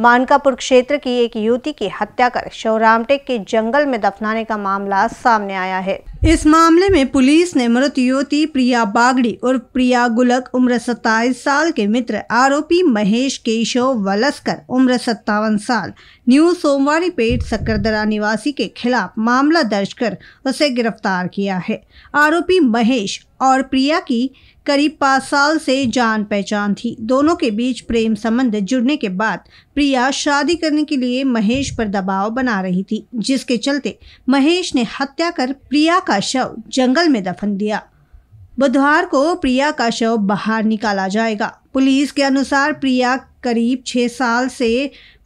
मानकापुर क्षेत्र की एक युवती की हत्या कर शिवरामटेक के जंगल में दफनाने का मामला सामने आया है इस मामले में पुलिस ने मृत युवती प्रिया बागड़ी और प्रिया गुलक उम्र सत्ताईस साल के मित्र आरोपी महेश केशव वलस्कर उम्र सत्तावन साल न्यू सोमवारी पेट सकरदरा निवासी के खिलाफ मामला दर्ज कर उसे गिरफ्तार किया है आरोपी महेश और प्रिया की करीब पाँच साल से जान पहचान थी दोनों के बीच प्रेम संबंध जुड़ने के बाद प्रिया शादी करने के लिए महेश पर दबाव बना रही थी जिसके चलते महेश ने हत्या कर प्रिया का का शव जंगल में दफन दिया बुधवार को प्रिया का शव बाहर निकाला जाएगा पुलिस के अनुसार प्रिया करीब छः साल से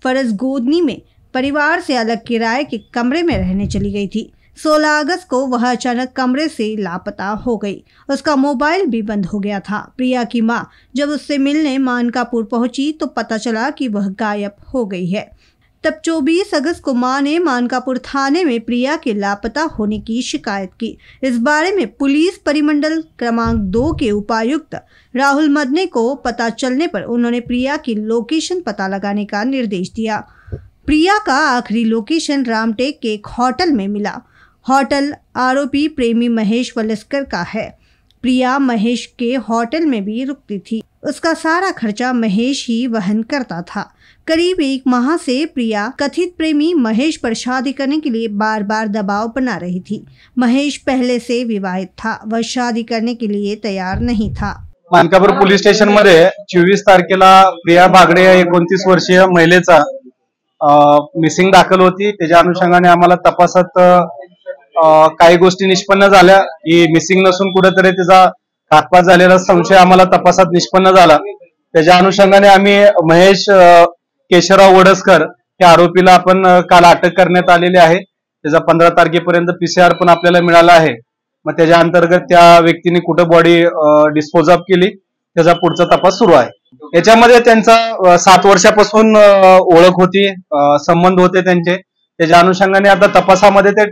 फरज गोदनी में परिवार से अलग किराए के कमरे में रहने चली गई थी 16 अगस्त को वह अचानक कमरे से लापता हो गई उसका मोबाइल भी बंद हो गया था प्रिया की मां जब उससे मिलने मानकापुर पहुंची तो पता चला कि वह गायब हो गई है तब 24 अगस्त को मां ने मानकापुर थाने में प्रिया के लापता होने की शिकायत की इस बारे में पुलिस परिमंडल क्रमांक दो के उपायुक्त राहुल मदने को पता चलने पर उन्होंने प्रिया की लोकेशन पता लगाने का निर्देश दिया प्रिया का आखिरी लोकेशन रामटेक के एक होटल में मिला होटल आरोपी प्रेमी महेश वलस्कर का है प्रिया महेश के होटल में भी रुकती थी उसका सारा खर्चा महेश ही वहन करता था करीब एक माह से प्रिया कथित प्रेमी महेश पर शादी करने के लिए बार बार दबाव बना रही थी महेश पहले से विवाहित था वह शादी करने के लिए तैयार नहीं था मानकापूर पोलीस स्टेशन मध्ये चोवीस तारखेला प्रिया बागडे एक एकोणतीस वर्षीय महिलेचा मिसिंग दाखल होती त्याच्या अनुषंगाने आम्हाला तपासात काही गोष्टी निष्पन्न झाल्या मिसिंग नसून कुठेतरी तिचा घातपात झालेला संशय आम्हाला तपासात निष्पन्न झाला त्याच्या अनुषंगाने आम्ही महेश केशवराव वडसकर या आरोपीला आपण काल अटक करण्यात आलेली आहे त्याचा पंधरा तारखेपर्यंत पीसीआर पण आपल्याला मिळाला आहे मग त्याच्या अंतर्गत त्या व्यक्तीने कुठं बॉडी डिस्पोज ऑफ केली त्याचा पुढचा तपास सुरू आहे याच्यामध्ये त्यांचा सात वर्षापासून ओळख होती संबंध होते त्यांचे त्याच्या अनुषंगाने आता तपासामध्ये ते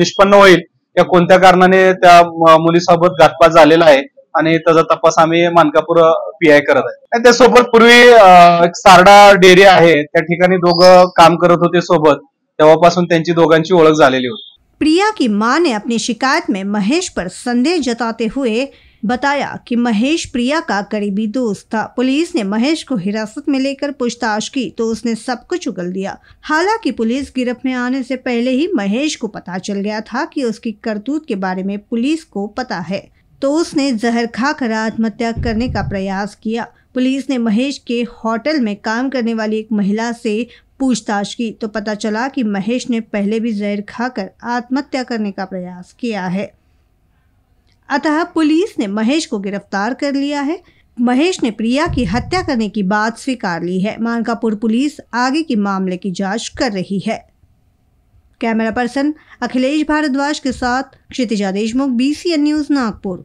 निष्पन्न होईल या कोणत्या कारणाने त्या मुलीसोबत घातपात झालेला आहे आणि त्याचा तपास आम्ही मानकापूर पीआय करत आहे आणि त्यासोबत पूर्वी एक सारडा डेअरी आहे त्या ठिकाणी दोघं काम करत होते सोबत तेव्हापासून त्यांची दोघांची ओळख झालेली होती प्रिया की मां ने अपनी शिकायत में महेश पर संदेह जताते हुए बताया कि महेश प्रिया का करीबी दोस्त था पुलिस ने महेश को हिरासत में लेकर पूछताछ की तो उसने सब कुछ उगल दिया हालांकि पुलिस गिरफ्त में आने से पहले ही महेश को पता चल गया था कि उसकी करतूत के बारे में पुलिस को पता है तो उसने जहर खाकर आत्महत्या करने का प्रयास किया पुलिस ने महेश के होटल में काम करने वाली एक महिला से पूछताछ की तो पता चला कि महेश ने पहले भी जहर खाकर आत्महत्या करने का प्रयास किया है अतः पुलिस ने महेश को गिरफ्तार कर लिया है महेश ने प्रिया की हत्या करने की बात स्वीकार ली है मानकापुर पुलिस आगे के मामले की जांच कर रही है कैमरा पर्सन अखिलेश भारद्वाज के साथ क्षितिजा देशमुख बी न्यूज़ नागपुर